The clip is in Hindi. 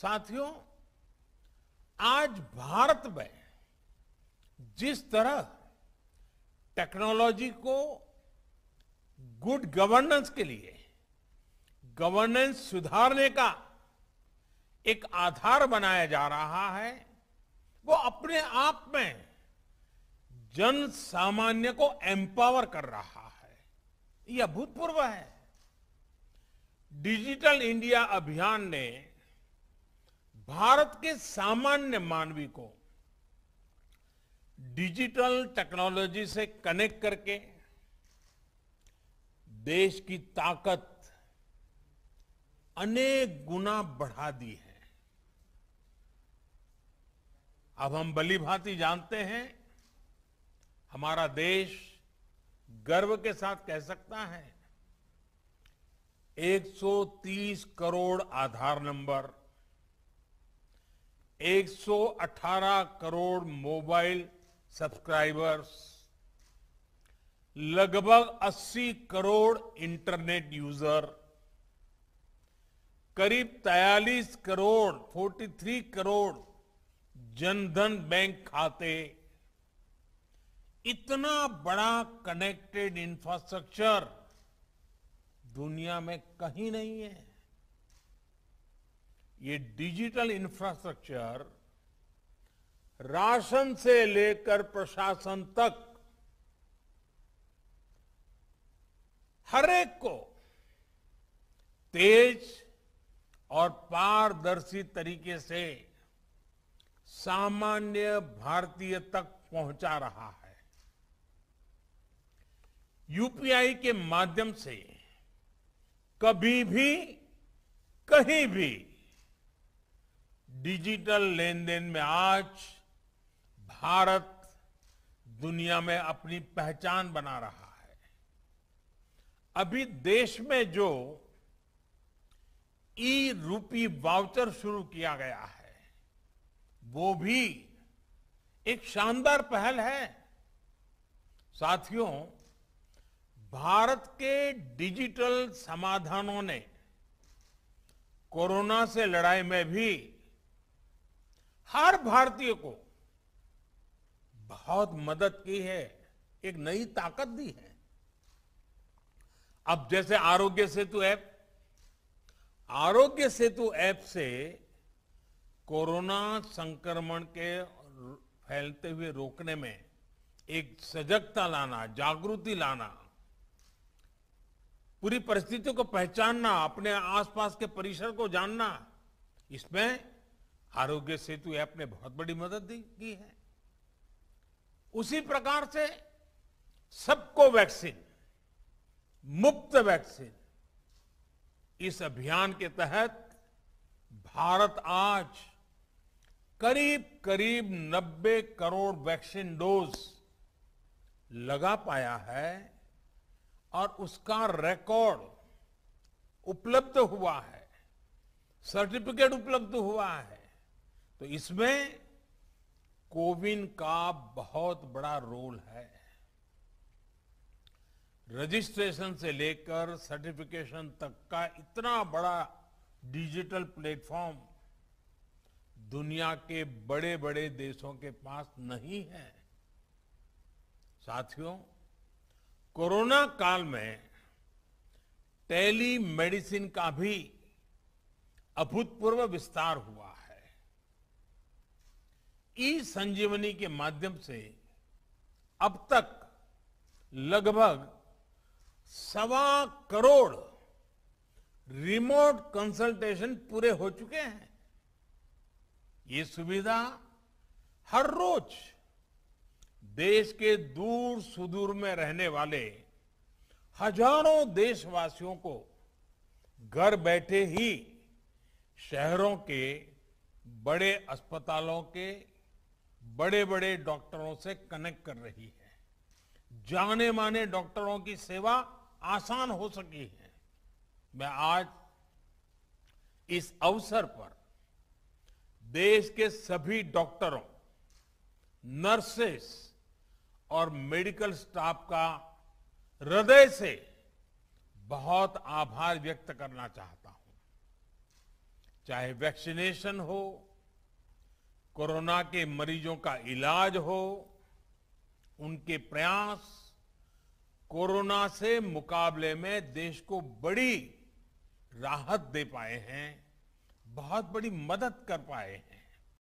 साथियों आज भारत में जिस तरह टेक्नोलॉजी को गुड गवर्नेंस के लिए गवर्नेंस सुधारने का एक आधार बनाया जा रहा है वो अपने आप में जन सामान्य को एम्पावर कर रहा है यह अभूतपूर्व है डिजिटल इंडिया अभियान ने भारत के सामान्य मानवी को डिजिटल टेक्नोलॉजी से कनेक्ट करके देश की ताकत अनेक गुना बढ़ा दी है अब हम बली भांति जानते हैं हमारा देश गर्व के साथ कह सकता है 130 crore Aadhaar number 118 crore mobile subscribers लगभग 80 करोड़ इंटरनेट यूजर करीब 43 करोड़ 43 करोड़ जनधन बैंक खाते इतना बड़ा कनेक्टेड इंफ्रास्ट्रक्चर दुनिया में कहीं नहीं है ये डिजिटल इंफ्रास्ट्रक्चर राशन से लेकर प्रशासन तक हर एक को तेज और पारदर्शी तरीके से सामान्य भारतीय तक पहुंचा रहा है यूपीआई के माध्यम से कभी भी कहीं भी डिजिटल लेन देन में आज भारत दुनिया में अपनी पहचान बना रहा है अभी देश में जो ई रूपी वाउचर शुरू किया गया है वो भी एक शानदार पहल है साथियों भारत के डिजिटल समाधानों ने कोरोना से लड़ाई में भी हर भारतीय को बहुत मदद की है एक नई ताकत दी है अब जैसे आरोग्य सेतु ऐप आरोग्य सेतु ऐप से कोरोना संक्रमण के फैलते हुए रोकने में एक सजगता लाना जागृति लाना पूरी परिस्थितियों को पहचानना अपने आसपास के परिसर को जानना इसमें आरोग्य सेतु ऐप ने बहुत बड़ी मदद की है उसी प्रकार से सबको वैक्सीन मुफ्त वैक्सीन इस अभियान के तहत भारत आज करीब करीब 90 करोड़ वैक्सीन डोज लगा पाया है और उसका रिकॉर्ड उपलब्ध हुआ है सर्टिफिकेट उपलब्ध हुआ है तो इसमें कोविन का बहुत बड़ा रोल है रजिस्ट्रेशन से लेकर सर्टिफिकेशन तक का इतना बड़ा डिजिटल प्लेटफॉर्म दुनिया के बड़े बड़े देशों के पास नहीं है साथियों कोरोना काल में टेली मेडिसिन का भी अभूतपूर्व विस्तार हुआ ई संजीवनी के माध्यम से अब तक लगभग सवा करोड़ रिमोट कंसल्टेशन पूरे हो चुके हैं ये सुविधा हर रोज देश के दूर सुदूर में रहने वाले हजारों देशवासियों को घर बैठे ही शहरों के बड़े अस्पतालों के बड़े बड़े डॉक्टरों से कनेक्ट कर रही है जाने माने डॉक्टरों की सेवा आसान हो सकी है मैं आज इस अवसर पर देश के सभी डॉक्टरों नर्सेस और मेडिकल स्टाफ का हृदय से बहुत आभार व्यक्त करना चाहता हूं चाहे वैक्सीनेशन हो कोरोना के मरीजों का इलाज हो उनके प्रयास कोरोना से मुकाबले में देश को बड़ी राहत दे पाए हैं बहुत बड़ी मदद कर पाए हैं